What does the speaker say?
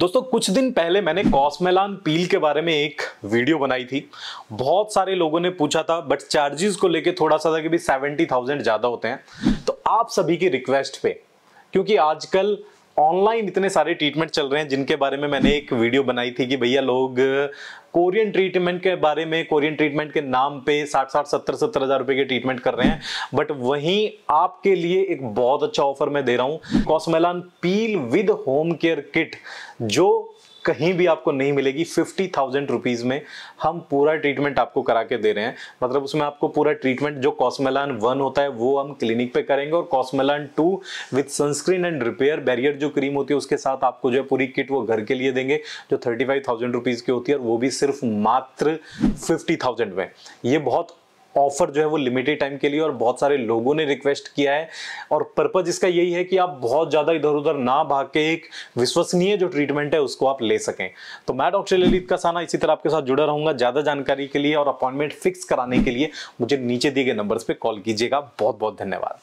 दोस्तों कुछ दिन पहले मैंने कॉस्मेलान पील के बारे में एक वीडियो बनाई थी बहुत सारे लोगों ने पूछा था बट चार्जेस को लेके थोड़ा सा था कि भी सेवेंटी थाउजेंड ज़्यादा होते हैं तो आप सभी की रिक्वेस्ट पे क्योंकि आजकल ऑनलाइन इतने सारे ट्रीटमेंट चल रहे हैं जिनके बारे में मैंने एक वीडियो बनाई थी कि भैया लोग कोरियन ट्रीटमेंट के बारे में कोरियन ट्रीटमेंट के नाम पे साठ साठ सत्तर सत्तर हजार रुपए के ट्रीटमेंट कर रहे हैं बट वहीं आपके लिए एक बहुत अच्छा ऑफर मैं दे रहा हूं Cosmelan peel with home care kit जो कहीं भी आपको नहीं मिलेगी फिफ्टी थाउजेंड रुपीज़ में हम पूरा ट्रीटमेंट आपको करा के दे रहे हैं मतलब उसमें आपको पूरा ट्रीटमेंट जो कॉस्मेलान वन होता है वो हम क्लिनिक पे करेंगे और Cosmelan two with sunscreen and repair barrier जो क्रीम होती है उसके साथ आपको जो है पूरी किट वो घर के लिए देंगे जो थर्टी फाइव थाउजेंड रुपीज़ की होती है और वो भी सिर्फ मात्र फिफ्टी थाउजेंड में ये बहुत ऑफर जो है वो लिमिटेड टाइम के लिए और बहुत सारे लोगों ने रिक्वेस्ट किया है और पर्पज इसका यही है कि आप बहुत ज़्यादा इधर उधर ना भाग के एक विश्वसनीय जो ट्रीटमेंट है उसको आप ले सकें तो मैं डॉक्टर ललित का साना इसी तरह आपके साथ जुड़ा रहूंगा ज़्यादा जानकारी के लिए और अपॉइंटमेंट फिक्स कराने के लिए मुझे नीचे दिए गए नंबर पर कॉल कीजिएगा बहुत बहुत धन्यवाद